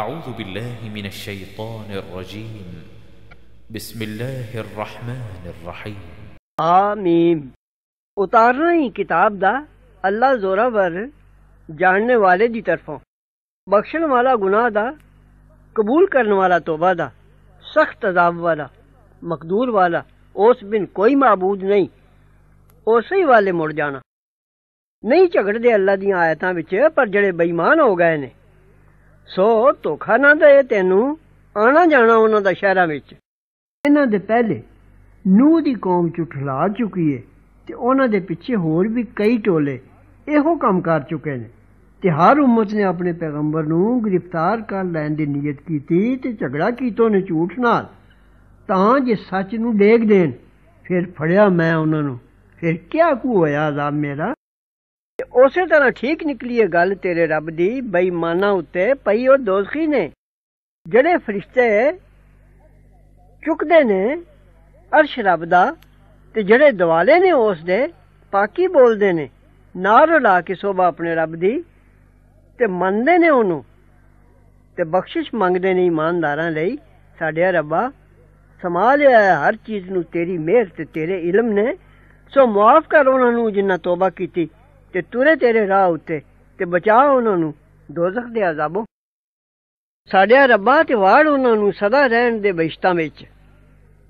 أعوذ بالله من الشيطان الرجيم بسم الله الرحمن الرحيم آمين اتارنا رہی کتاب دا اللہ زورہ ور جاننے والے دی طرفوں بخشن والا گناہ دا قبول کرن والا توبہ دا سخت عذاب والا مقدور والا اس بن کوئی معبود نہیں اس ہی والے مڑ جانا نہیں جھگڑ دے اللہ دی آیتاں وچ پر جڑے بے ایمان ہو گئے نے ਸੋ ਧੋਖਾ ਨਾ ਦੇ ਤੈਨੂੰ ਆਣਾ ਜਾਣਾ ਉਹਨਾਂ ਦਾ ਸ਼ਹਿਰਾਂ ਵਿੱਚ ਇਹਨਾਂ ਦੇ ਪਹਿਲੇ ਨੂਹ ਦੀ ਕੌਮ ਝੁਠਲਾ ਚੁੱਕੀ ਏ ਤੇ ਉਹਨਾਂ ਦੇ ਪਿੱਛੇ ਹੋਰ ਵੀ ਕਈ ਟੋਲੇ ਇਹੋ ਕੰਮ ਕਰ ਚੁੱਕੇ ਨੇ ਤੇ ਹਰ ਉਮਤ ਨੇ ਆਪਣੇ ਪੈਗੰਬਰ ਨੂੰ ਗ੍ਰਿਫਤਾਰ ਕਰ ਲੈਣ ਦੀ ਨੀਅਤ ਕੀਤੀ ਤੇ ਝਗੜਾ ਕੀਤਾ ਨੇ ਝੂਠ ਨਾਲ ਤਾਂ ਜੇ ਸੱਚ ਨੂੰ ਡੇਗ ਦੇਣ ਫਿਰ ਫੜਿਆ ਮੈਂ ਉਹਨਾਂ ਨੂੰ ਫਿਰ ਕਿਆ ਕੁ ਹੋਇਆ ਜ਼ਾਮ ਮੇਰਾ ਉਸੇ ਤਰ੍ਹਾਂ ਠੀਕ ਨਿਕਲੀ ਹੈ ਗੱਲ ਤੇਰੇ ਰੱਬ ਦੀ ਬੇਈਮਾਨਾਂ ਉੱਤੇ ਪਈ ਉਹ ਦੋਸਖੀ ਨੇ ਜਿਹੜੇ ਫਰਿਸ਼ਤੇ ਚੁੱਕਦੇ ਨੇ ਅਰਸ਼ ਰੱਬ ਦਾ ਤੇ ਜਿਹੜੇ ਦਿਵਾਲੇ ਨੇ ਉਸ ਦੇ ਪਾਕੀ ਬੋਲਦੇ ਨੇ ਨਾ ਰੁਲਾ ਕੇ ਸੋਭਾ ਆਪਣੇ ਰੱਬ ਦੀ ਤੇ ਮੰਨਦੇ ਨੇ ਉਹਨੂੰ ਤੇ ਬਖਸ਼ਿਸ਼ ਮੰਗਦੇ ਨੇ ਇਮਾਨਦਾਰਾਂ ਲਈ ਸਾਡੇ ਰੱਬਾ ਸਮਾ ਲਿਆ ਹਰ ਚੀਜ਼ ਨੂੰ ਤੇਰੀ ਮਿਹਰ ਤੇ ਤੇਰੇ ਇਲਮ ਨੇ ਸੋ ਮਾਫ ਕਰ ਉਹਨਾਂ ਨੂੰ ਜਿਨ੍ਹਾਂ ਤੋਬਾ ਕੀਤੀ ਤੇ ਤੁਰੇ ਤੇਰੇ ਰਾਹ ਉੱਤੇ ਤੇ ਬਚਾ ਉਹਨਾਂ ਨੂੰ ਦੋਜ਼ਖ ਦੇ ਅਜ਼ਾਬੋਂ ਸਾਡਿਆ ਰੱਬਾ ਤੇ ਵਾੜ ਉਹਨਾਂ ਨੂੰ ਸਦਾ ਰਹਿਣ ਦੇ ਬਿਸ਼ਤਾਂ ਵਿੱਚ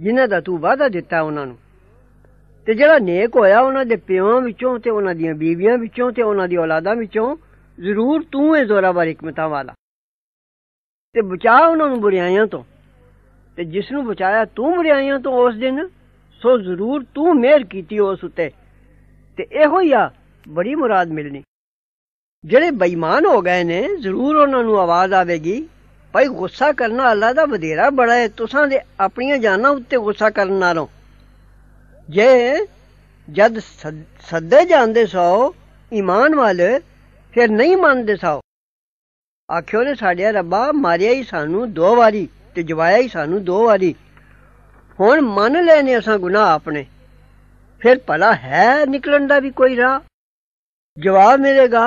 ਜਿਨ੍ਹਾਂ ਦਾ ਤੂੰ ਵਾਦਾ ਦਿੱਤਾ ਉਹਨਾਂ ਨੂੰ ਤੇ ਜਿਹੜਾ ਨੇਕ ਹੋਇਆ ਉਹਨਾਂ ਦੇ ਪਿਓਾਂ ਵਿੱਚੋਂ ਤੇ ਉਹਨਾਂ ਦੀਆਂ ਬੀਵੀਆਂ ਵਿੱਚੋਂ ਤੇ ਉਹਨਾਂ ਦੀ ਔਲਾਦਾਂ ਵਿੱਚੋਂ ਜ਼ਰੂਰ ਤੂੰ ਹੈ ਜ਼ੋਰਾਵਰ ਹਕਮਤਾਂ ਵਾਲਾ ਤੇ ਬਚਾ ਉਹਨਾਂ ਨੂੰ ਬੁਰਾਈਆਂ ਤੋਂ ਤੇ ਜਿਸ ਨੂੰ ਬਚਾਇਆ ਤੂੰ ਬੁਰਾਈਆਂ ਤੋਂ ਉਸ ਦਿਨ ਸੋ ਜ਼ਰੂਰ ਤੂੰ ਮਿਹਰ ਕੀਤੀ ਉਸ ਉਤੇ ਤੇ ਇਹੋ ਹੀ ਆ ਬੜੀ ਮੁਰਾਦ ਮਿਲਣੀ ਜਿਹੜੇ ਬੇਈਮਾਨ ਹੋ ਗਏ ਨੇ ਜ਼ਰੂਰ ਉਹਨਾਂ ਨੂੰ ਆਵਾਜ਼ ਆਵੇਗੀ ਭਾਈ ਗੁੱਸਾ ਕਰਨਾ ਅੱਲਾ ਦਾ ਵਧੇਰਾ ਬੜਾ ਹੈ ਤੁਸਾਂ ਦੇ ਆਪਣੀਆਂ ਜਾਨਾਂ ਉੱਤੇ ਗੁੱਸਾ ਕਰਨ ਨਾਲੋਂ ਜੇ ਜਦ ਸੱਦੇ ਜਾਂਦੇ ਸੋ ਈਮਾਨ ਵਾਲੇ ਫਿਰ ਨਹੀਂ ਮੰਨਦੇ ਸੋ ਆਖਿਓ ਨੇ ਸਾਡਿਆ ਰੱਬਾ ਮਾਰਿਆ ਹੀ ਸਾਨੂੰ ਦੋ ਵਾਰੀ ਤੇ ਜਵਾਇਆ ਹੀ ਸਾਨੂੰ ਦੋ ਵਾਰੀ ਹੁਣ ਮੰਨ ਲੈਨੇ ਅਸਾਂ ਗੁਨਾਹ ਆਪਣੇ ਫਿਰ ਭਲਾ ਹੈ ਨਿਕਲਣ ਦਾ ਵੀ ਕੋਈ ਰਾਹ ਜਵਾਬ ਮਿਲੇਗਾ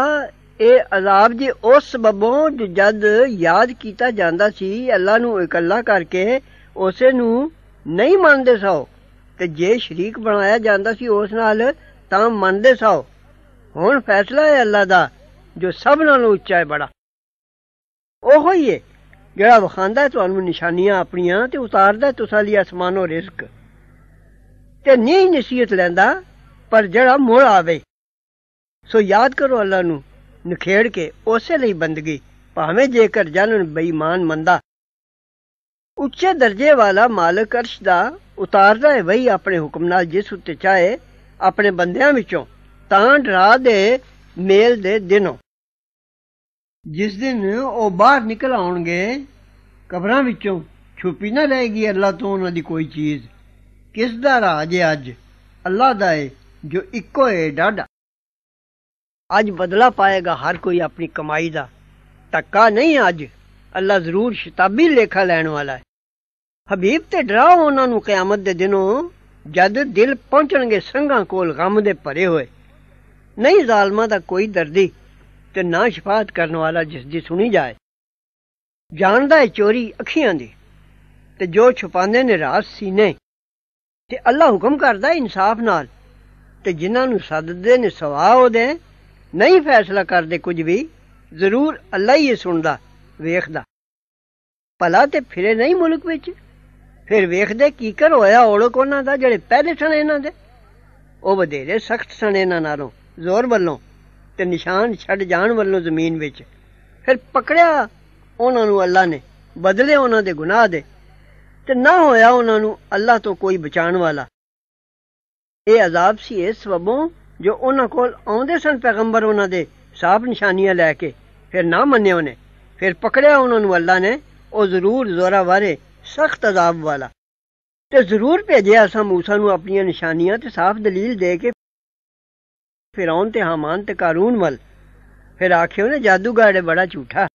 ਇਹ ਅਜ਼ਾਬ ਜੀ ਉਸ ਸਬਬੋਂ ਜਦ ਯਾਦ ਕੀਤਾ ਜਾਂਦਾ ਸੀ ਅੱਲਾ ਨੂੰ ਇਕੱਲਾ ਕਰਕੇ ਉਸੇ ਨੂੰ ਨਹੀਂ ਮੰਨਦੇ ਸੋ ਤੇ ਜੇ ਸ਼ਰੀਕ ਬਣਾਇਆ ਜਾਂਦਾ ਸੀ ਉਸ ਨਾਲ ਤਾਂ ਮੰਨਦੇ ਸੋ ਹੁਣ ਫੈਸਲਾ ਹੈ ਅੱਲਾ ਦਾ ਜੋ ਸਭ ਨਾਲੋਂ ਉੱਚਾ ਹੈ ਬੜਾ ਉਹ ਹੀ ਹੈ ਜਿਹੜਾ ਵਖਾਂਦਾ ਤੁਹਾਨੂੰ ਨਿਸ਼ਾਨੀਆਂ ਆਪਣੀਆਂ ਤੇ ਉਤਾਰਦਾ ਤੁਸਾਂ ਲਈ ਅਸਮਾਨੋਂ ਰਿਜ਼ਕ ਤੇ ਨਹੀਂ ਨਸੀਹਤ ਲੈਂਦਾ ਪਰ ਜਿਹੜਾ ਮੋੜ ਆਵੇ ਸੋ ਯਾਦ ਕਰੋ ਅੱਲਾ ਨੂੰ ਨਖੇੜ ਕੇ ਉਸੇ ਲਈ ਬੰਦਗੀ ਭਾਵੇਂ ਜੇਕਰ ਜਨਨ ਬੇਈਮਾਨ ਮੰਦਾ ਉੱਚੇ ਦਰਜੇ ਵਾਲਾ ਮਾਲਕ ਅਰਸ਼ ਦਾ ਉਤਾਰਦਾ ਹੈ ਵਹੀ ਆਪਣੇ ਹੁਕਮ ਨਾਲ ਜਿਸ ਉੱਤੇ ਚਾਹੇ ਆਪਣੇ ਬੰਦਿਆਂ ਵਿੱਚੋਂ ਤਾਂ ਡਰਾ ਦੇ ਮੇਲ ਦੇ ਦਿਨੋਂ ਜਿਸ ਦਿਨ ਉਹ ਬਾਹਰ ਨਿਕਲ ਆਉਣਗੇ ਕਬਰਾਂ ਵਿੱਚੋਂ ਛੁਪੀ ਨਾ ਰਹੇਗੀ ਅੱਲਾ ਤੋਂ ਉਹਨਾਂ ਦੀ ਕੋਈ ਚੀਜ਼ ਕਿਸ ਦਾ ਰਾਜ ਹੈ ਅੱਜ ਅੱਲਾ ਦਾ ਹੈ ਜੋ ਇੱਕੋ ਹੈ ਡਾਡਾ ਅੱਜ ਬਦਲਾ ਪਾਏਗਾ ਹਰ ਕੋਈ ਆਪਣੀ ਕਮਾਈ ਦਾ ਟੱਕਾ ਨਹੀਂ ਅੱਜ ਅੱਲਾ ਜ਼ਰੂਰ ਸ਼ਤਾਬੀ ਲੇਖਾ ਲੈਣ ਵਾਲਾ ਹੈ ਹਬੀਬ ਤੇ ਡਰਾਓ ਉਹਨਾਂ ਨੂੰ ਕਿਆਮਤ ਦੇ ਦਿਨੋਂ ਜਦ ਦਿਲ ਪਹੁੰਚਣਗੇ ਸੰਗਾਂ ਕੋਲ ਗਮ ਦੇ ਭਰੇ ਹੋਏ ਨਹੀਂ ਜ਼ਾਲਮਾਂ ਦਾ ਕੋਈ ਦਰਦੀ ਤੇ ਨਾ ਸ਼ਫਾਤ ਕਰਨ ਵਾਲਾ ਜਿਸ ਦੀ ਸੁਣੀ ਜਾਏ ਜਾਣਦਾ ਹੈ ਚੋਰੀ ਅੱਖੀਆਂ ਦੀ ਤੇ ਜੋ ਛੁਪਾਉਂਦੇ ਨੇ ਰਾਸ ਸੀਨੇ ਤੇ ਅੱਲਾ ਹੁਕਮ ਕਰਦਾ ਇਨਸਾਫ ਨਾਲ ਤੇ ਜਿਨ੍ਹਾਂ ਨੂੰ ਸੱਦਦੇ ਨੇ ਸਵਾ ਉਹਦੇ ਨਹੀਂ ਫੈਸਲਾ ਕਰਦੇ ਕੁਝ ਵੀ ਜ਼ਰੂਰ ਅੱਲਾ ਹੀ ਸੁਣਦਾ ਵੇਖਦਾ ਭਲਾ ਤੇ ਫਿਰੇ ਨਹੀਂ ਮੁਲਕ ਵਿੱਚ ਫਿਰ ਵੇਖਦੇ ਕੀ ਕਰ ਹੋਇਆ ਔਲਕ ਉਹਨਾਂ ਦਾ ਜਿਹੜੇ ਪਹਿਲੇ ਸਣ ਇਹਨਾਂ ਦੇ ਉਹ ਵਧੇਰੇ ਸਖਤ ਸਣ ਇਹਨਾਂ ਨਾਲੋਂ ਜ਼ੋਰ ਵੱਲੋਂ ਤੇ ਨਿਸ਼ਾਨ ਛੱਡ ਜਾਣ ਵੱਲੋਂ ਜ਼ਮੀਨ ਵਿੱਚ ਫਿਰ ਪਕੜਿਆ ਉਹਨਾਂ ਨੂੰ ਅੱਲਾ ਨੇ ਬਦਲੇ ਉਹਨਾਂ ਦੇ ਗੁਨਾਹ ਦੇ ਤੇ ਨਾ ਹੋਇਆ ਉਹਨਾਂ ਨੂੰ ਅੱਲਾ ਤੋਂ ਕੋਈ ਬਚਾਉਣ ਵਾਲਾ ਇਹ ਅਜ਼ਾਬ ਸੀ ਇਸ ਵਬੋਂ ਜੋ ਉਹਨਾਂ ਕੋਲ ਆਉਂਦੇ ਸਨ ਪੈਗੰਬਰ ਉਹਨਾਂ ਦੇ ਸਾਫ ਨਿਸ਼ਾਨੀਆਂ ਲੈ ਕੇ ਫਿਰ ਨਾ ਮੰਨੇ ਉਹਨੇ ਫਿਰ ਪਕੜਿਆ ਉਹਨਾਂ ਨੂੰ ਅੱਲਾ ਨੇ ਉਹ ਜ਼ਰੂਰ ਜ਼ੋਰਾ ਵਾਰੇ ਸਖਤ ਅਜ਼ਾਬ ਵਾਲਾ ਤੇ ਜ਼ਰੂਰ ਭੇਜਿਆ ਸਾ موسی ਨੂੰ ਆਪਣੀਆਂ ਨਿਸ਼ਾਨੀਆਂ ਤੇ ਸਾਫ਼ ਦਲੀਲ ਦੇ ਕੇ ਫਿਰੌਨ ਤੇ ਹਾਮਾਨ ਤੇ ਕਾਰੂਨ ਵੱਲ ਫਿਰ ਆਖਿਓ ਨੇ ਜਾਦੂਗਰ ਬੜਾ ਝੂਠਾ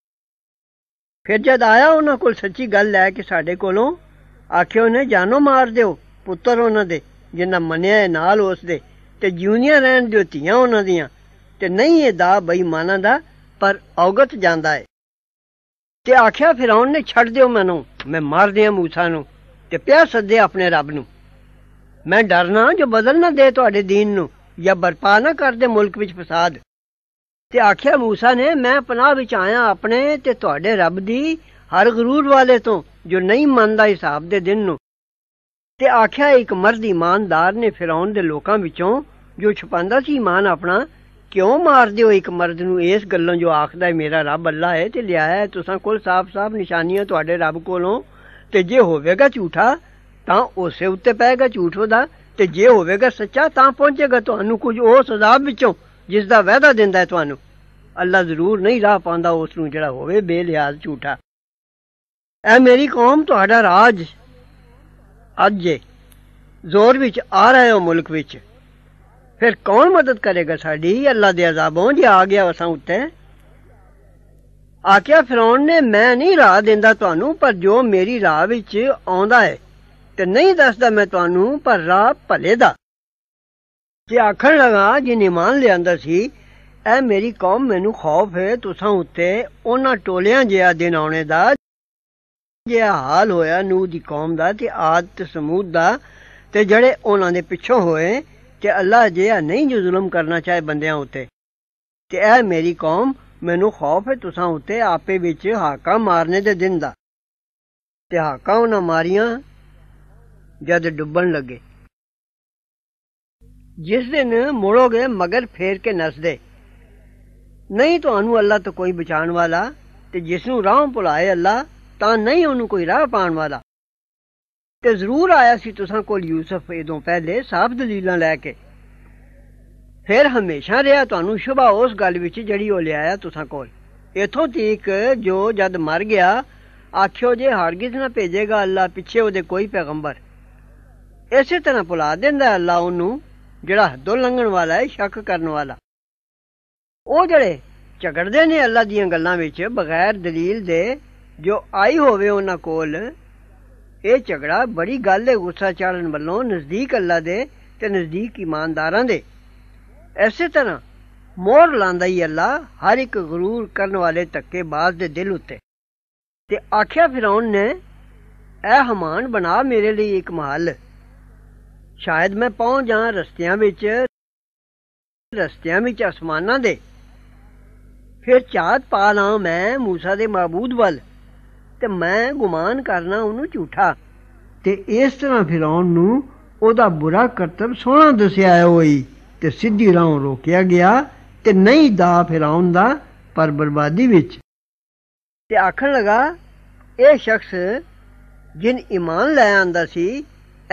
ਫਿਰ ਜਦ ਆਇਆ ਉਹਨਾਂ ਕੋਲ ਸੱਚੀ ਗੱਲ ਲੈ ਕੇ ਸਾਡੇ ਕੋਲੋਂ ਆਖਿਓ ਨੇ ਜਾਨੋ ਮਾਰ ਦਿਓ ਪੁੱਤਰ ਉਹਨਾਂ ਦੇ ਜਿੰਨਾ ਮੰਨਿਆ ਨਾਲ ਉਸ ਦੇ ਤੇ ਜੂਨੀਅਰ ਰਹਿਣ ਜੋ ਧੀਆਂ ਉਹਨਾਂ ਦੀਆਂ ਤੇ ਨਹੀਂ ਇਹ ਦਾ ਬੇਈਮਾਨਾਂ ਦਾ ਪਰ ਔਗਤ ਜਾਂਦਾ ਹੈ ਤੇ ਆਖਿਆ ਫਿਰੌਨ ਨੇ ਛੱਡ ਦਿਓ ਮੈਨੂੰ ਮੈਂ ਮਾਰ ਦਿਆਂ ਮੂਸਾ ਨੂੰ ਤੇ ਪਿਆ ਸੱਦੇ ਆਪਣੇ ਰੱਬ ਨੂੰ ਮੈਂ ਡਰਨਾ ਜੋ ਬਦਲ ਨਾ ਦੇ ਤੁਹਾਡੇ دین ਨੂੰ ਜਾਂ ਬਰਪਾ ਨਾ ਕਰ ਦੇ ਮੁਲਕ ਵਿੱਚ ਫਸਾਦ ਤੇ ਆਖਿਆ ਮੂਸਾ ਨੇ ਮੈਂ ਪਨਾਹ ਵਿੱਚ ਆਇਆ ਆਪਣੇ ਤੇ ਤੁਹਾਡੇ ਰੱਬ ਦੀ ਹਰ ਗਰੂਰ ਵਾਲੇ ਤੋਂ ਜੋ ਨਹੀਂ ਮੰਨਦਾ ਹਿਸਾਬ ਦੇ ਦਿਨ ਨੂੰ ਤੇ ਆਖਿਆ ਇੱਕ ਮਰਦ ਇਮਾਨਦਾਰ ਨੇ ਫਿਰੌਨ ਦੇ ਲੋਕਾਂ ਵਿੱਚੋਂ ਜੋ ਛਪਾਂਦਾ ਸੀ ਇਮਾਨ ਆਪਣਾ ਕਿਉਂ ਮਾਰਦੇ ਹੋ ਇੱਕ ਮਰਦ ਨੂੰ ਇਸ ਗੱਲੋਂ ਜੋ ਆਖਦਾ ਹੈ ਮੇਰਾ ਰੱਬ ਅੱਲਾ ਹੈ ਤੇ ਲਿਆਇਆ ਹੈ ਤੁਸਾਂ ਕੋਲ ਸਾਫ਼-ਸਾਫ਼ ਨਿਸ਼ਾਨੀਆਂ ਤੁਹਾਡੇ ਰੱਬ ਕੋਲੋਂ ਤੇ ਜੇ ਹੋਵੇਗਾ ਝੂਠਾ ਤਾਂ ਉਸੇ ਉੱਤੇ ਪੈਗਾ ਝੂਠ ਉਹਦਾ ਤੇ ਜੇ ਹੋਵੇਗਾ ਸੱਚਾ ਤਾਂ ਪਹੁੰਚੇਗਾ ਤੁਹਾਨੂੰ ਕੁਝ ਉਸ ਅਜ਼ਾਬ ਵਿੱਚੋਂ ਜਿਸ ਦਾ ਵਾਅਦਾ ਦਿੰਦਾ ਹੈ ਤੁਹਾਨੂੰ ਅੱਲਾ ਜ਼ਰੂਰ ਨਹੀਂ ਰਾਹ ਪਾਉਂਦਾ ਉਸ ਨੂੰ ਜਿਹੜਾ ਹੋਵੇ ਬੇਲਿਆਜ਼ ਝੂਠਾ ਐ ਮੇਰੀ ਕੌਮ ਤੁਹਾਡਾ ਰਾਜ ਅੱਜ ਜ਼ੋਰ ਵਿੱਚ ਆ ਰਹੇ ਹੋ ਮੁਲਕ ਵਿੱਚ ਫਿਰ ਕੌਣ ਮਦਦ ਕਰੇਗਾ ਸਾਡੀ ਅੱਲਾ ਦੇ ਅਜ਼ਾਬੋਂ ਜੇ ਆ ਗਿਆ ਅਸਾਂ ਉੱਤੇ ਆਕਿਆ ਫਰਾਉਨ ਨੇ ਮੈਂ ਨਹੀਂ ਰਾਹ ਦਿੰਦਾ ਤੁਹਾਨੂੰ ਪਰ ਜੋ ਮੇਰੀ ਰਾਹ ਵਿੱਚ ਆਉਂਦਾ ਹੈ ਤੇ ਨਹੀਂ ਦੱਸਦਾ ਮੈਂ ਤੁਹਾਨੂੰ ਪਰ ਰਾਹ ਭਲੇ ਦਾ ਕਿ ਆਖਣ ਲਗਾ ਜਿਨੇ ਮਾਨ ਲਿਆਂਦਾ ਸੀ ਐ ਮੇਰੀ ਕੌਮ ਮੈਨੂੰ ਖੌਫ ਹੈ ਤੁਸਾਂ ਉੱਤੇ ਉਹਨਾਂ ਟੋਲਿਆਂ ਜਿਆ ਦਿਨ ਆਉਣੇ ਦਾ ਜੇ ਹਾਲ ਹੋਇਆ ਨੂ ਦੀ ਕੌਮ ਦਾ ਤੇ ਆਦ ਤਸਮੂਦ ਸਮੂਦ ਦਾ ਤੇ ਜਿਹੜੇ ਉਹਨਾਂ ਦੇ ਪਿੱਛੋਂ ਹੋਏ ਕਿ ਅੱਲਾ ਜਿਹਾ ਨਹੀਂ ਜੋ ਜ਼ੁਲਮ ਕਰਨਾ ਚਾਹੇ ਬੰਦਿਆਂ ਉੱਤੇ ਤੇ ਇਹ ਮੇਰੀ ਕੌਮ ਮੈਨੂੰ ਖੌਫ ਹੈ ਤੁਸਾਂ ਉੱਤੇ ਆਪੇ ਵਿੱਚ ਹਾਕਾ ਮਾਰਨੇ ਦੇ ਦਿਨ ਦਾ ਤੇ ਹਾਕਾ ਉਹਨਾਂ ਮਾਰੀਆਂ ਜਦ ਡੁੱਬਣ ਲੱਗੇ ਜਿਸ ਦਿਨ ਮੋੜੋਗੇ ਮਗਰ ਫੇਰ ਕੇ ਨਸਦੇ ਨਹੀਂ ਤੁਹਾਨੂੰ ਅੱਲਾ ਤੋਂ ਕੋਈ ਬਚਾਉਣ ਵਾਲਾ ਤੇ ਜਿਸ ਨੂੰ ਰਾਹ ਭੁਲਾਏ ਅੱਲਾ ਤਾਂ ਨਹੀਂ ਉਹਨੂੰ ਕੋਈ ਰਾਹ ਪਾਉਣ ਵਾਲਾ ਤੇ ਜ਼ਰੂਰ ਆਇਆ ਸੀ ਤੁਸਾਂ ਕੋਲ ਯੂਸਫ ਇਦੋਂ ਪਹਿਲੇ ਸਾਫ਼ ਦਲੀਲਾਂ ਲੈ ਕੇ ਫਿਰ ਹਮੇਸ਼ਾ ਰਿਹਾ ਤੁਹਾਨੂੰ ਸ਼ੁਭਾ ਉਸ ਗੱਲ ਵਿੱਚ ਜਿਹੜੀ ਉਹ ਲਿਆਇਆ ਤੁਸਾਂ ਕੋਲ ਇਥੋਂ ਤੀਕ ਜੋ ਜਦ ਮਰ ਗਿਆ ਆਖਿਓ ਜੇ ਹਰਗਿਜ਼ ਨਾ ਭੇਜੇਗਾ ਅੱਲਾ ਪਿੱਛੇ ਉਹਦੇ ਕੋਈ ਪੈਗੰਬਰ ਇਸੇ ਤਰ੍ਹਾਂ ਪੁਲਾ ਦਿੰਦਾ ਅੱਲਾ ਉਹਨੂੰ ਜਿਹੜਾ ਹੱਦੋਂ ਲੰਘਣ ਵਾਲਾ ਹੈ ਸ਼ੱਕ ਕਰਨ ਵਾਲਾ ਉਹ ਜਿਹੜੇ ਝਗੜਦੇ ਨੇ ਅੱਲਾ ਦੀਆਂ ਗੱਲਾਂ ਵਿੱਚ ਬਗੈਰ ਦਲੀਲ ਦੇ ਜੋ ਆਈ ਹੋਵੇ ਉਹਨਾਂ ਕੋਲ ਇਹ ਝਗੜਾ ਬੜੀ ਗੱਲ ਹੈ ਗੁੱਸਾ ਚਾਲਨ ਵੱਲੋਂ ਨਜ਼ਦੀਕ ਅੱਲਾ ਦੇ ਤੇ ਨਜ਼ਦੀਕ ਇਮਾਨਦਾਰਾਂ ਦੇ ਐਸੇ ਤਰ੍ਹਾਂ ਮੋਹਰ ਲਾਂਦਾ ਹੀ ਅੱਲਾ ਹਰ ਇੱਕ غرور ਕਰਨ ਵਾਲੇ ਬਾਦ ਦੇ ਦਿਲ ਉੱਤੇ ਤੇ ਆਖਿਆ ਫਿਰੌਨ ਨੇ ਐ ਹਮਾਨ ਬਣਾ ਮੇਰੇ ਲਈ ਇੱਕ ਮਹਲ ਸ਼ਾਇਦ ਮੈਂ ਪਹੁੰਚ ਜਾ ਰਸਤਿਆਂ ਵਿੱਚ ਰਸਤਿਆਂ ਵਿੱਚ ਅਸਮਾਨਾਂ ਦੇ ਫਿਰ ਚਾਤ ਪਾ ਲਾਂ ਮੈਂ موسی ਦੇ ਮਾਬੂਦ ਵੱਲ ਤੇ ਮੈਂ ਗੁਮਾਨ ਕਰਨਾ ਉਹਨੂੰ ਝੂਠਾ ਤੇ ਇਸ ਤਰ੍ਹਾਂ ਫਿਰੌਨ ਨੂੰ ਉਹਦਾ ਬੁਰਾ ਕਰਤਬ ਸੋਹਣਾ ਦੱਸਿਆ ਹੋਈ ਤੇ ਸਿੱਧੀ ਰਾਹ ਰੋਕਿਆ ਗਿਆ ਤੇ ਨਹੀਂ ਦਾ ਫਿਰੌਨ ਦਾ ਪਰ ਬਰਬਾਦੀ ਵਿੱਚ ਤੇ ਆਖਣ ਲਗਾ ਇਹ ਸ਼ਖਸ ਜਿਨ ਇਮਾਨ ਲੈ ਆਂਦਾ ਸੀ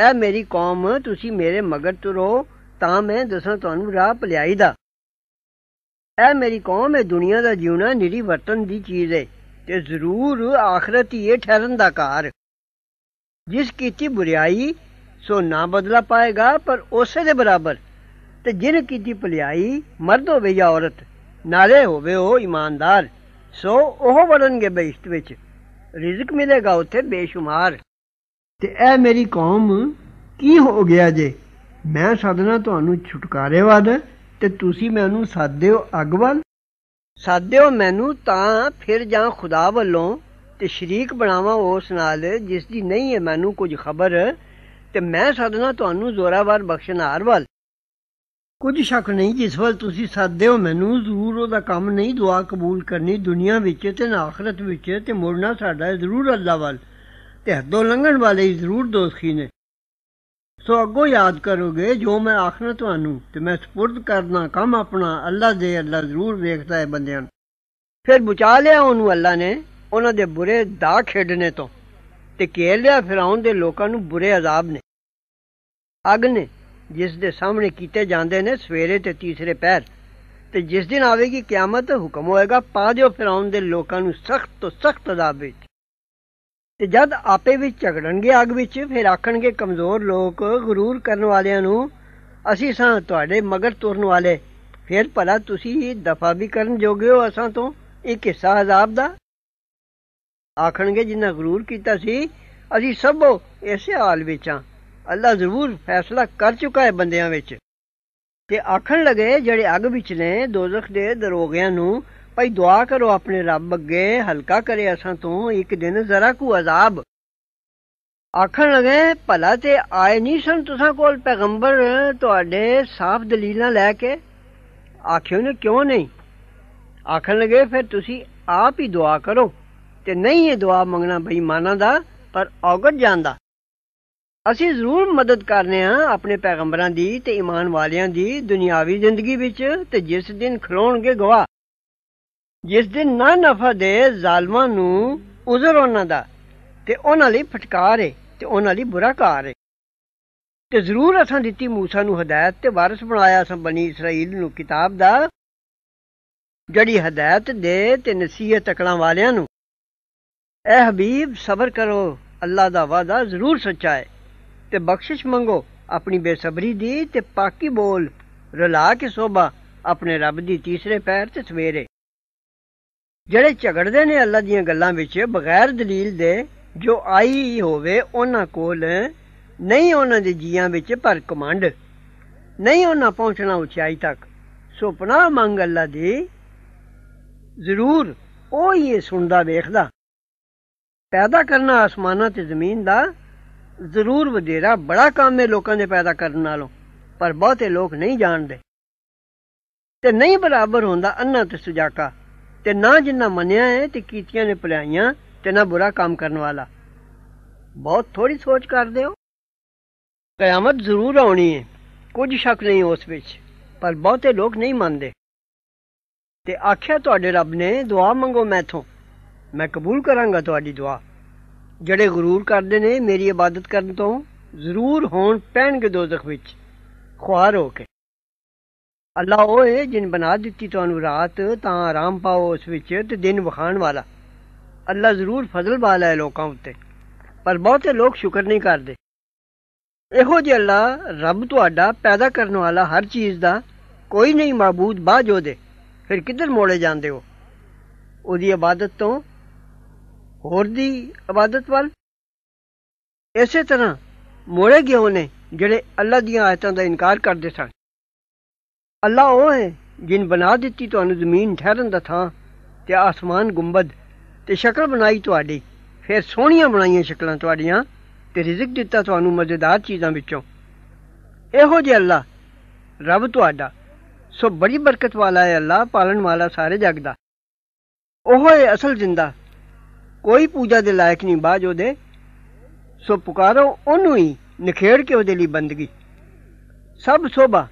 ਐ ਮੇਰੀ ਕੌਮ ਤੁਸੀਂ ਮੇਰੇ ਮਗਰ ਤੁਰੋ ਤਾਂ ਮੈਂ ਦੱਸਾਂ ਤੁਹਾਨੂੰ ਰਾਹ ਭਲਾਈ ਦਾ ਐ ਮੇਰੀ ਕੌਮ ਇਹ ਦੁਨੀਆ ਦਾ ਜੀਉਣਾ ਨਿਰੀ ਵਰਤਨ ਦੀ ਚੀਜ਼ ਹੈ ਤੇ ਜ਼ਰੂਰ ਆਖਰਤ ਹੀ ਠਹਿਰਨ ਦਾ ਕਾਰ ਜਿਸ ਕੀਤੀ ਬੁਰੀਾਈ ਸੋ ਨਾ ਬਦਲਾ ਪਾਏਗਾ ਪਰ ਉਸੇ ਦੇ ਬਰਾਬਰ ਤੇ ਜਿਨ ਕੀਤੀ ਭਲਾਈ ਮਰਦ ਹੋਵੇ ਜਾਂ ਔਰਤ ਨਾਲੇ ਹੋਵੇ ਉਹ ਇਮਾਨਦਾਰ ਸੋ ਉਹ ਵੜਨਗੇ ਬੇਸ਼ਤ ਵਿੱਚ ਰਿਜ਼ਕ ਮਿਲੇਗਾ ਉੱਥੇ ਬੇਸ਼ੁਮਾਰ ਤੇ ਇਹ ਮੇਰੀ ਕੌਮ ਕੀ ਹੋ ਗਿਆ ਜੇ ਮੈਂ ਸਾਧਨਾ ਤੁਹਾਨੂੰ ਛੁਟਕਾਰੇ ਵਾਦ ਤੇ ਤੁਸੀਂ ਮੈਨੂੰ ਸਾਦੇ ਹੋ ਅਗਵਲ ਸਾਧਿਓ ਮੈਨੂੰ ਤਾਂ ਫਿਰ ਜਾਂ ਖੁਦਾ ਵੱਲੋਂ ਤੇ ਸ਼ਰੀਕ ਬਣਾਵਾਂ ਉਸ ਨਾਲ ਜਿਸ ਦੀ ਨਹੀਂ ਹੈ ਮੈਨੂੰ ਕੁਝ ਖਬਰ ਤੇ ਮੈਂ ਸਾਧਨਾ ਤੁਹਾਨੂੰ ਜ਼ੋਰਾਵਾਰ ਬਖਸ਼ਨਾਰ ਵੱਲ ਕੁਝ ਸ਼ੱਕ ਨਹੀਂ ਜਿਸ ਵੱਲ ਤੁਸੀਂ ਸਾਧਿਓ ਮੈਨੂੰ ਜ਼ਰੂਰ ਉਹਦਾ ਕੰਮ ਨਹੀਂ ਦੁਆ ਕਬੂਲ ਕਰਨੀ ਦੁਨੀਆ ਵਿੱਚ ਤੇ ਆਖਰਤ ਵਿੱਚ ਤੇ ਮੁਰਨਾ ਸਾਡਾ ਜ਼ਰੂਰ ਅੱਲਾ ਵੱਲ ਤੇ ਹੱਦੋਂ ਲੰਘਣ ਵਾਲੇ ਜ਼ਰੂਰ ਦੋਸਖੀ ਨੇ ਸੋ ਅੱਗੋ ਯਾਦ ਕਰੋਗੇ ਜੋ ਮੈਂ ਆਖਣਾ ਤੁਹਾਨੂੰ ਤੇ ਮੈਂ سپرد ਕਰਨਾ ਕੰਮ ਆਪਣਾ ਅੱਲਾ ਦੇ ਅੱਲਾ ਜ਼ਰੂਰ ਵੇਖਦਾ ਹੈ ਬੰਦਿਆਂ ਨੂੰ ਫਿਰ ਬਚਾ ਲਿਆ ਉਹਨੂੰ ਅੱਲਾ ਨੇ ਉਹਨਾਂ ਦੇ ਬੁਰੇ ਦਾ ਖੇਡਣੇ ਤੋਂ ਤੇ ਕਹਿ ਲਿਆ ਫਰਾਉਨ ਦੇ ਲੋਕਾਂ ਨੂੰ ਬੁਰੇ ਅਜ਼ਾਬ ਨੇ ਅਗ ਨੇ ਜਿਸ ਦੇ ਸਾਹਮਣੇ ਕੀਤੇ ਜਾਂਦੇ ਨੇ ਸਵੇਰੇ ਤੇ ਤੀਸਰੇ ਪੈਰ ਤੇ ਜਿਸ ਦਿਨ ਆਵੇਗੀ ਕਿਆਮਤ ਹੁਕਮ ਹੋਏਗਾ ਪਾ ਦਿਓ ਫਰਾਉਨ ਦੇ ਲੋਕਾਂ ਨੂੰ ਸਖਤ ਤੋਂ ਸਖਤ ਅਜ਼ਾਬ ਵਿੱਚ ਤੇ ਜਦ ਆਪੇ ਵਿੱਚ ਝਗੜਨਗੇ ਅਗ ਵਿੱਚ ਫਿਰ ਆਖਣਗੇ ਕਮਜ਼ੋਰ ਲੋਕ ਗਰੂਰ ਕਰਨ ਵਾਲਿਆਂ ਨੂੰ ਅਸੀਂ ਸਾਂ ਤੁਹਾਡੇ ਮਗਰ ਤੁਰਨ ਵਾਲੇ ਫਿਰ ਭਲਾ ਤੁਸੀਂ ਦਫਾ ਵੀ ਕਰਨ ਜੋਗੇ ਹੋ ਅਸਾਂ ਤੋਂ ਇੱਕ ਹਿੱਸਾ ਹਜ਼ਾਬ ਦਾ ਆਖਣਗੇ ਜਿੰਨਾ ਗਰੂਰ ਕੀਤਾ ਸੀ ਅਸੀਂ ਸਭੋ ਐਸੇ ਹਾਲ ਵਿੱਚ ਆ ਅੱਲਾ ਜ਼ਰੂਰ ਫੈਸਲਾ ਕਰ ਚੁੱਕਾ ਹੈ ਬੰਦਿਆਂ ਵਿੱਚ ਤੇ ਆਖਣ ਲਗੇ ਜਿਹੜੇ ਅੱਗ ਵਿੱਚ ਨੇ ਦੋਜ਼ਖ ਦੇ ਦਰੋਗਿਆਂ ਨੂੰ ਭਾਈ ਦੁਆ ਕਰੋ ਆਪਣੇ ਰੱਬ ਅੱਗੇ ਹਲਕਾ ਕਰੇ ਅਸਾਂ ਤੋਂ ਇੱਕ ਦਿਨ ਜ਼ਰਾ ਕੋ ਅਜ਼ਾਬ ਆਖਣ ਲਗੇ ਭਲਾ ਤੇ ਆਏ ਨਹੀਂ ਸਨ ਤੁਸਾਂ ਕੋਲ ਪੈਗੰਬਰ ਤੁਹਾਡੇ ਸਾਫ਼ ਦਲੀਲਾਂ ਲੈ ਕੇ ਆਖਿਓ ਨੇ ਕਿਉਂ ਨਹੀਂ ਆਖਣ ਲਗੇ ਫਿਰ ਤੁਸੀਂ ਆਪ ਹੀ ਦੁਆ ਕਰੋ ਤੇ ਨਹੀਂ ਇਹ ਦੁਆ ਮੰਗਣਾ ਬੇਈਮਾਨਾਂ ਦਾ ਪਰ ਔਗਟ ਜਾਂਦਾ ਅਸੀਂ ਜ਼ਰੂਰ ਮਦਦ ਕਰਨੇ ਆ ਆਪਣੇ ਪੈਗੰਬਰਾਂ ਦੀ ਤੇ ਈਮਾਨ ਵਾਲਿਆਂ ਦੀ ਦੁਨਿਆਵੀ ਜ਼ਿੰਦਗੀ ਵਿੱਚ ਤੇ ਜਿਸ ਦਿਨ ਖਲੋਣਗੇ ਗਵਾ ਜਿਸ ਦਿਨ ਨਾ ਨਫਾ ਦੇ ਜ਼ਾਲਮਾਂ ਨੂੰ ਉਜ਼ਰ ਉਹਨਾਂ ਦਾ ਤੇ ਉਹਨਾਂ ਲਈ ਫਟਕਾਰ ਏ ਤੇ ਉਹਨਾਂ ਲਈ ਬੁਰਾ ਕਾਰ ਏ ਤੇ ਜ਼ਰੂਰ ਅਸਾਂ ਦਿੱਤੀ موسی ਨੂੰ ਹਦਾਇਤ ਤੇ ਵਾਰਿਸ ਬਣਾਇਆ ਅਸਾਂ ਬਣੀ ਇਸرائیਲ ਨੂੰ ਕਿਤਾਬ ਦਾ ਜਿਹੜੀ ਹਦਾਇਤ ਦੇ ਤੇ ਨਸੀਹਤ ਅਕਲਾਂ ਵਾਲਿਆਂ ਨੂੰ ਐ ਹਬੀਬ ਸਬਰ ਕਰੋ ਅੱਲਾ ਦਾ ਵਾਦਾ ਜ਼ਰੂਰ ਸੱਚਾ ਹੈ ਤੇ ਬਖਸ਼ਿਸ਼ ਮੰਗੋ ਆਪਣੀ ਬੇਸਬਰੀ ਦੀ ਤੇ ਪਾਕੀ ਬੋਲ ਰਲਾ ਕੇ ਸੋਭਾ ਆਪਣੇ ਰੱਬ ਦੀ ਤੀਸਰੇ ਪੈਰ ਤੇ ਸਵੇਰੇ ਜਿਹੜੇ ਝਗੜਦੇ ਨੇ ਅੱਲਾ ਦੀਆਂ ਗੱਲਾਂ ਵਿੱਚ ਬਗੈਰ ਦਲੀਲ ਦੇ ਜੋ ਆਈ ਹੋਵੇ ਉਹਨਾਂ ਕੋਲ ਨਹੀਂ ਉਹਨਾਂ ਦੇ ਜੀਆਂ ਵਿੱਚ ਪਰ ਕਮੰਡ ਨਹੀਂ ਉਹਨਾਂ ਪਹੁੰਚਣਾ ਉਚਾਈ ਤੱਕ ਸੁਪਨਾ ਮੰਗ ਅੱਲਾ ਦੀ ਜ਼ਰੂਰ ਉਹ ਹੀ ਸੁਣਦਾ ਵੇਖਦਾ ਪੈਦਾ ਕਰਨਾ ਅਸਮਾਨਾਂ ਤੇ ਜ਼ਮੀਨ ਦਾ ਜ਼ਰੂਰ ਵਧੇਰਾ ਬੜਾ ਕੰਮ ਹੈ ਲੋਕਾਂ ਦੇ ਪੈਦਾ ਕਰਨ ਨਾਲੋਂ ਪਰ ਬਹੁਤੇ ਲੋਕ ਨਹੀਂ ਜਾਣਦੇ ਤੇ ਨਹੀਂ ਬਰਾਬਰ ਹੁੰਦਾ ਅੰਨਾ ਤੇ ਸੁਜਾਕਾ ਤੇ ਨਾ ਜਿੰਨਾ ਮੰਨਿਆ ਹੈ ਤੇ ਕੀਤੀਆਂ ਨੇ ਭਲਾਈਆਂ ਤੇ ਨਾ ਬੁਰਾ ਕੰਮ ਕਰਨ ਵਾਲਾ ਬਹੁਤ ਥੋੜੀ ਸੋਚ ਕਰਦੇ ਹੋ ਕਿਆਮਤ ਜ਼ਰੂਰ ਆਉਣੀ ਹੈ ਕੁਝ ਸ਼ੱਕ ਨਹੀਂ ਉਸ ਵਿੱਚ ਪਰ ਬਹੁਤੇ ਲੋਕ ਨਹੀਂ ਮੰਨਦੇ ਤੇ ਆਖਿਆ ਤੁਹਾਡੇ ਰੱਬ ਨੇ ਦੁਆ ਮੰਗੋ ਮੈਥੋਂ ਮੈਂ ਕਬੂਲ ਕਰਾਂਗਾ ਤੁਹਾਡੀ ਦੁਆ ਜਿਹੜੇ ਗਰੂਰ ਕਰਦੇ ਨੇ ਮੇਰੀ ਇਬਾਦਤ ਕਰਨ ਤੋਂ ਜ਼ਰੂਰ ਹੋਣ ਪੈਣਗੇ ਦੋਜ਼ਖ ਵਿੱਚ ਖੁਆਰ ਹੋ ਕੇ ਅੱਲਾ ਉਹ ਹੈ ਜਿਨ ਬਣਾ ਦਿੱਤੀ ਤੁਹਾਨੂੰ ਰਾਤ ਤਾਂ ਆਰਾਮ ਪਾਓ ਉਸ ਵਿੱਚ ਤੇ ਦਿਨ ਵਖਾਣ ਵਾਲਾ ਅੱਲਾ ਜ਼ਰੂਰ ਫਜ਼ਲ ਵਾਲਾ ਹੈ ਲੋਕਾਂ ਉੱਤੇ ਪਰ ਬਹੁਤੇ ਲੋਕ ਸ਼ੁਕਰ ਨਹੀਂ ਕਰਦੇ ਇਹੋ ਜਿਹਾ ਅੱਲਾ ਰੱਬ ਤੁਹਾਡਾ ਪੈਦਾ ਕਰਨ ਵਾਲਾ ਹਰ ਚੀਜ਼ ਦਾ ਕੋਈ ਨਹੀਂ ਮਾਬੂਦ ਬਾਜ ਉਹਦੇ ਫਿਰ ਕਿੱਧਰ ਮੋੜੇ ਜਾਂਦੇ ਹੋ ਉਹਦੀ ਇਬਾਦਤ ਤੋਂ ਹੋਰ ਦੀ ਇਬਾਦਤ ਵੱਲ ਇਸੇ ਤਰ੍ਹਾਂ ਮੋੜੇ ਗਏ ਉਹਨੇ ਜਿਹੜੇ ਅੱਲਾ ਦੀਆਂ ਆਇਤਾਂ ਦਾ ਇਨਕਾਰ ਕਰਦੇ ਸਨ ਅੱਲਾ ਉਹ ਹੈ ਜਿਨ ਬਣਾ ਦਿੱਤੀ ਤੁਹਾਨੂੰ ਜ਼ਮੀਨ ਠਹਿਰਨ ਦਾ ਥਾਂ ਤੇ ਆਸਮਾਨ ਗੁੰਬਦ ਤੇ ਸ਼ਕਲ ਬਣਾਈ ਤੁਹਾਡੀ ਫਿਰ ਸੋਹਣੀਆਂ ਬਣਾਈਆਂ ਸ਼ਕਲਾਂ ਤੁਹਾਡੀਆਂ ਤੇ ਰਿਜ਼ਕ ਦਿੱਤਾ ਤੁਹਾਨੂੰ ਮਜ਼ੇਦਾਰ ਚੀਜ਼ਾਂ ਵਿੱਚੋਂ ਇਹੋ ਜੇ ਅੱਲਾ ਰੱਬ ਤੁਹਾਡਾ ਸੋ ਬੜੀ ਬਰਕਤ ਵਾਲਾ ਹੈ ਅੱਲਾ ਪਾਲਣ ਵਾਲਾ ਸਾਰੇ ਜਗ ਦਾ ਉਹ ਹੈ ਅਸਲ ਜਿੰਦਾ ਕੋਈ ਪੂਜਾ ਦੇ ਲਾਇਕ ਨਹੀਂ ਬਾਜ ਉਹਦੇ ਸੋ ਪੁਕਾਰੋ ਉਹਨੂੰ ਹੀ ਨਖੇੜ ਕੇ ਉਹਦੇ ਲਈ ਬੰਦਗੀ ਸਭ ਸੋਭਾ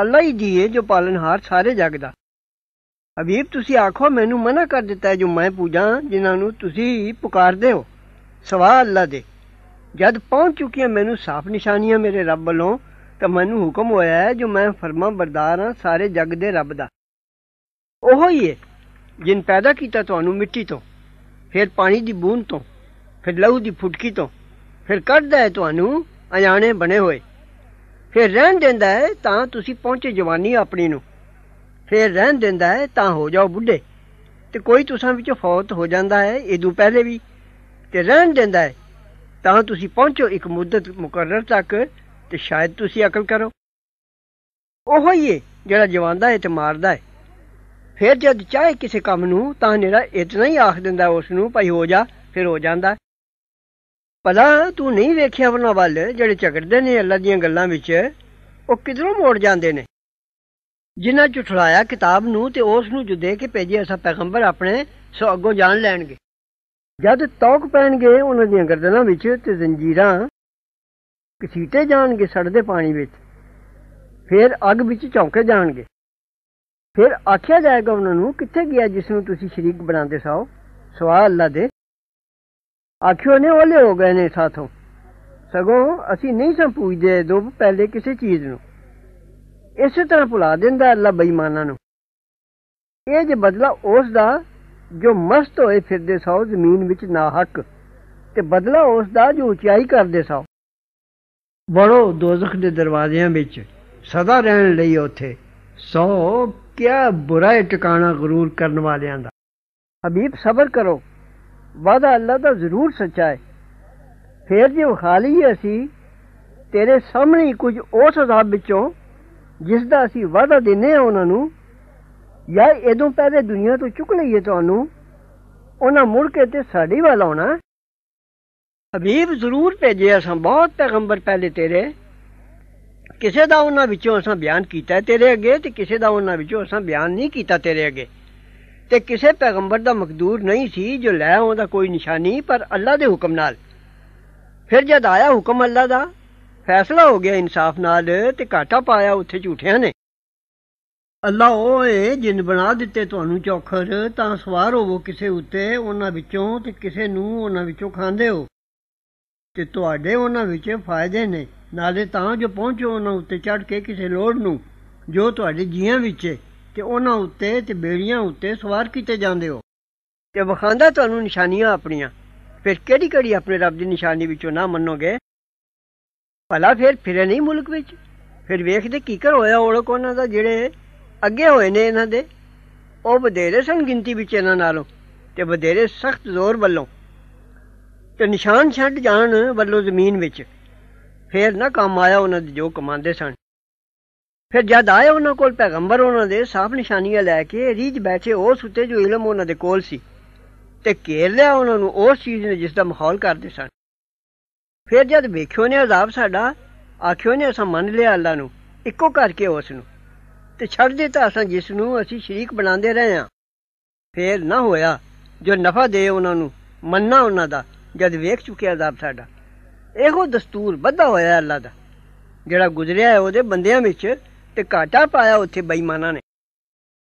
ਅੱਲਾ ਹੀ ਜੀਏ ਜੋ ਪਾਲਨਹਾਰ ਸਾਰੇ ਜਗ ਦਾ ਹਬੀਬ ਤੁਸੀਂ ਆਖੋ ਮੈਨੂੰ ਮਨਾ ਕਰ ਦਿੱਤਾ ਜੋ ਮੈਂ ਪੂਜਾਂ ਜਿਨ੍ਹਾਂ ਨੂੰ ਤੁਸੀਂ ਪੁਕਾਰਦੇ ਹੋ ਸਵਾ ਅੱਲਾ ਦੇ ਜਦ ਪਹੁੰਚ ਚੁੱਕੀਆਂ ਮੈਨੂੰ ਸਾਫ਼ ਨਿਸ਼ਾਨੀਆਂ ਮੇਰੇ ਰੱਬ ਵੱਲੋਂ ਤਾਂ ਮੈਨੂੰ ਹੁਕਮ ਹੋਇਆ ਹੈ ਜੋ ਮੈਂ ਫਰਮਾ ਬਰਦਾਰ ਹਾਂ ਸਾਰੇ ਜਗ ਦੇ ਰੱਬ ਦਾ ਉਹ ਹੀ ਹੈ ਜਿਨ ਪੈਦਾ ਕੀਤਾ ਤੁਹਾਨੂੰ ਮਿੱਟੀ ਤੋਂ ਫਿਰ ਪਾਣੀ ਦੀ ਬੂੰਦ ਤੋਂ ਫਿਰ ਲਹੂ ਦੀ ਫੁਟਕੀ ਤੋਂ ਫਿਰ ਕੱਢਦਾ ਹੈ ਤੁਹਾਨੂੰ ਅਜਾਣੇ ਬਣੇ ਹੋਏ ਫਿਰ ਰਹਿਣ ਦਿੰਦਾ ਹੈ ਤਾਂ ਤੁਸੀਂ ਪਹੁੰਚੇ ਜਵਾਨੀ ਆਪਣੀ ਨੂੰ ਫਿਰ ਰਹਿਣ ਦਿੰਦਾ ਹੈ ਤਾਂ ਹੋ ਜਾਓ ਬੁੱਢੇ ਤੇ ਕੋਈ ਤੁਸਾਂ ਵਿੱਚੋਂ ਫੌਤ ਹੋ ਜਾਂਦਾ ਹੈ ਇਦੋਂ ਪਹਿਲੇ ਵੀ ਤੇ ਰਹਿਣ ਦਿੰਦਾ ਹੈ ਤਾਂ ਤੁਸੀਂ ਪਹੁੰਚੋ ਇੱਕ ਮੁੱਦਤ ਮੁਕਰਰ ਤੱਕ ਤੇ ਸ਼ਾਇਦ ਤੁਸੀਂ ਅਕਲ ਕਰੋ ਉਹ ਹੀ ਜਿਹੜਾ ਜਵਾਨਦਾ ਹੈ ਤੇ ਮਾਰਦਾ ਹੈ ਫਿਰ ਜਦ ਚਾਹੇ ਕਿਸੇ ਕੰਮ ਨੂੰ ਤਾਂ ਨੇੜਾ ਇਤਨਾ ਹੀ ਆਖ ਦਿੰਦਾ ਉਸ ਨੂੰ ਭਾਈ ਹੋ ਜਾ ਫਿਰ ਹੋ ਜਾਂਦਾ ਭਲਾ ਤੂੰ ਨਹੀਂ ਵੇਖਿਆ ਉਹਨਾਂ ਵੱਲ ਜਿਹੜੇ ਝਗੜਦੇ ਨੇ ਅੱਲਾ ਦੀਆਂ ਗੱਲਾਂ ਵਿੱਚ ਉਹ ਕਿਧਰੋਂ ਮੋੜ ਜਾਂਦੇ ਨੇ ਜਿਨ੍ਹਾਂ ਝੁਠਲਾਇਆ ਕਿਤਾਬ ਨੂੰ ਤੇ ਉਸ ਨੂੰ ਜੋ ਦੇ ਕੇ ਭੇਜਿਆ ਸਾ ਪੈਗੰਬਰ ਆਪਣੇ ਸੋ ਅੱਗੋਂ ਜਾਣ ਲੈਣਗੇ ਜਦ ਤੌਕ ਪੈਣਗੇ ਉਹਨਾਂ ਦੀਆਂ ਗਰਦਨਾਂ ਵਿੱਚ ਤੇ ਜ਼ੰਜੀਰਾਂ ਕਸੀਟੇ ਜਾਣਗੇ ਸੜਦੇ ਪਾਣੀ ਵਿੱਚ ਫਿਰ ਅੱਗ ਵਿੱਚ ਝੌਂਕੇ ਜਾਣਗੇ ਫਿਰ ਆਖਿਆ ਜਾਏਗਾ ਉਹਨਾਂ ਨੂੰ ਕਿੱਥੇ ਗਿਆ ਜਿਸ ਨੂੰ ਤੁਸੀਂ ਸ਼ਰੀਕ ਬਣਾਉਂਦੇ ਸਾਓ ਸਵਾਲ ਅੱਲਾ ਦੇ ਆਖਿਓ ਨੇ ਉਹਲੇ ਹੋ ਗਏ ਨੇ ਸਾਥੋਂ ਸਗੋਂ ਅਸੀਂ ਨਹੀਂ ਸਾਂ ਪੁੱਛਦੇ ਪਹਿਲੇ ਕਿਸੇ ਚੀਜ਼ ਨੂੰ ਇਸੇ ਤਰ੍ਹਾਂ ਭੁਲਾ ਦਿੰਦਾ ਅੱਲਾ ਬੇਈਮਾਨਾਂ ਨੂੰ ਇਹ ਜੇ ਬਦਲਾ ਉਸ ਦਾ ਜੋ ਮਸਤ ਹੋਏ ਫਿਰਦੇ ਸੌ ਜ਼ਮੀਨ ਵਿੱਚ ਨਾ ਹੱਕ ਤੇ ਬਦਲਾ ਉਸ ਦਾ ਜੋ ਉਚਾਈ ਕਰਦੇ ਸੌ ਬੜੋ ਦੋਜ਼ਖ ਦੇ ਦਰਵਾਜ਼ਿਆਂ ਵਿੱਚ ਸਦਾ ਰਹਿਣ ਲਈ ਉਥੇ ਸੌ ਕਿਆ ਬੁਰਾ ਟਿਕਾਣਾ ਗਰੂਰ ਕਰਨ ਵਾਲਿਆਂ ਦਾ ਹਬੀਬ ਸਬਰ ਕਰੋ ਵਾਦਾ ਅੱਲਾ ਦਾ ਜ਼ਰੂਰ ਸੱਚਾ ਹੈ ਫੇਰ ਜੇ ਖਾਲੀ ਅਸੀਂ ਤੇਰੇ ਸਾਹਮਣੇ ਕੁਝ ਉਸ ਅਜ਼ਾਬ ਵਿੱਚੋਂ ਜਿਸ ਦਾ ਅਸੀਂ ਵਾਦਾ ਦਿੰਨੇ ਆ ਉਹਨਾਂ ਨੂੰ ਯਾ ਇਦੋਂ ਪਹਿਲੇ ਦੁਨੀਆ ਤੋਂ ਚੁੱਕ ਲਈਏ ਤੁਹਾਨੂੰ ਉਹਨਾਂ ਮੁੜ ਕੇ ਤੇ ਸਾਡੀ ਵੱਲ ਆਉਣਾ ਹਬੀਬ ਜ਼ਰੂਰ ਭੇਜੇ ਅਸਾਂ ਬਹੁਤ ਪੈਗੰਬਰ ਪਹਿਲੇ ਤੇਰੇ ਕਿਸੇ ਦਾ ਉਹਨਾਂ ਵਿੱਚੋਂ ਅਸਾਂ ਬਿਆਨ ਕੀਤਾ ਤੇਰੇ ਅੱਗੇ ਤੇ ਕਿਸੇ ਦਾ ਉਹਨਾਂ ਵਿੱਚੋਂ ਅਸਾਂ ਬਿਆਨ ਨਹੀਂ ਕੀਤਾ ਤੇਰੇ ਅੱਗੇ ਤੇ ਕਿਸੇ ਪੈਗੰਬਰ ਦਾ ਮਕਦੂਰ ਨਹੀਂ ਸੀ ਜੋ ਲੈ ਆਉਂਦਾ ਕੋਈ ਨਿਸ਼ਾਨੀ ਪਰ ਅੱਲਾ ਦੇ ਹੁਕਮ ਨਾਲ ਫਿਰ ਜਦ ਆਇਆ ਹੁਕਮ ਅੱਲਾ ਦਾ ਫੈਸਲਾ ਹੋ ਗਿਆ ਇਨਸਾਫ ਨਾਲ ਤੇ ਘਾਟਾ ਪਾਇਆ ਉੱਥੇ ਝੂਠਿਆਂ ਨੇ ਅੱਲਾ ਓਏ ਜਿੰਨ ਬਣਾ ਦਿੱਤੇ ਤੁਹਾਨੂੰ ਚੌਖਰ ਤਾਂ ਸਵਾਰ ਹੋਵੋ ਕਿਸੇ ਉੱਤੇ ਉਹਨਾਂ ਵਿੱਚੋਂ ਤੇ ਕਿਸੇ ਨੂੰ ਉਹਨਾਂ ਵਿੱਚੋਂ ਖਾਂਦੇ ਹੋ ਤੇ ਤੁਹਾਡੇ ਉਹਨਾਂ ਵਿੱਚ ਫਾਇਦੇ ਨੇ ਨਾਲੇ ਤਾਂ ਜੋ ਪਹੁੰਚੋ ਉਹਨਾਂ ਉੱਤੇ ਚੜ ਕੇ ਕਿਸੇ ਲੋੜ ਨੂੰ ਜੋ ਤੁਹਾਡੇ ਜੀਆਂ ਵਿੱਚ ਕਿ ਉਹਨਾਂ ਉੱਤੇ ਤੇ ਬੇੜੀਆਂ ਉੱਤੇ ਸਵਾਰ ਕੀਤੇ ਜਾਂਦੇ ਹੋ ਤੇ ਵਖਾਂਦਾ ਤੁਹਾਨੂੰ ਨਿਸ਼ਾਨੀਆਂ ਆਪਣੀਆਂ ਫਿਰ ਕਿਹੜੀ ਕਿਹੜੀ ਆਪਣੇ ਰੱਬ ਦੀ ਨਿਸ਼ਾਨੀ ਵਿੱਚੋਂ ਨਾ ਮੰਨੋਗੇ ਭਲਾ ਫਿਰ ਫਿਰੇ ਨਹੀਂ ਮੁਲਕ ਵਿੱਚ ਫਿਰ ਵੇਖਦੇ ਕੀ ਕਰ ਹੋਇਆ ਲੋਕ ਉਹਨਾਂ ਦਾ ਜਿਹੜੇ ਅੱਗੇ ਹੋਏ ਨੇ ਇਹਨਾਂ ਦੇ ਉਹ ਵਧੇਰੇ ਸਨ ਗਿਣਤੀ ਵਿੱਚ ਇਹਨਾਂ ਨਾਲੋਂ ਤੇ ਵਧੇਰੇ ਸਖਤ ਜ਼ੋਰ ਵੱਲੋਂ ਤੇ ਨਿਸ਼ਾਨ ਛੱਡ ਜਾਣ ਵੱਲੋਂ ਜ਼ਮੀਨ ਵਿੱਚ ਫੇਰ ਨਾ ਕੰਮ ਆਇਆ ਉਹਨਾਂ ਦੇ ਜੋ ਕਮਾਉਂਦੇ ਸਨ ਫਿਰ ਜਦ ਆਏ ਉਹਨਾਂ ਕੋਲ ਪੈਗੰਬਰ ਉਹਨਾਂ ਦੇ ਸਾਫ ਨਿਸ਼ਾਨੀਆਂ ਲੈ ਕੇ ਰੀਝ ਬੈਠੇ ਉਸ ਉੱਤੇ ਜੋ ਇਲਮ ਉਹਨਾਂ ਦੇ ਕੋਲ ਸੀ ਤੇ ਘੇਰ ਲਿਆ ਉਹਨਾਂ ਨੂੰ ਉਸ ਚੀਜ਼ ਨੇ ਜਿਸ ਦਾ ਮਾਹੌਲ ਕਰਦੇ ਸਨ ਫਿਰ ਜਦ ਵੇਖਿਓ ਨੇ ਅਜ਼ਾਬ ਸਾਡਾ ਆਖਿਓ ਨੇ ਅਸਾਂ ਮੰਨ ਲਿਆ ਅੱਲਾ ਨੂੰ ਇੱਕੋ ਕਰਕੇ ਉਸ ਨੂੰ ਤੇ ਛੱਡ ਦਿੱਤਾ ਅਸਾਂ ਜਿਸ ਨੂੰ ਅਸੀਂ ਸ਼ਰੀਕ ਬਣਾਉਂਦੇ ਰਹੇ ਹਾਂ ਫਿਰ ਨਾ ਹੋਇਆ ਜੋ ਨਫਾ ਦੇ ਉਹਨਾਂ ਨੂੰ ਮੰਨਣਾ ਉਹਨਾਂ ਦਾ ਜਦ ਵੇਖ ਚੁੱਕਿਆ ਅਜ਼ਾਬ ਸਾਡਾ ਇਹੋ ਦਸਤੂਰ ਬੱਧਾ ਹੋਇਆ ਅੱਲਾ ਦਾ ਜਿਹੜਾ ਗੁਜ਼ਰਿਆ ਹੈ ਉਹਦੇ ਬੰਦਿਆਂ ਵਿੱਚ ਤੇ ਘਾਟਾ ਪਾਇਆ ਉੱਥੇ ਬੇਈਮਾਨਾਂ ਨੇ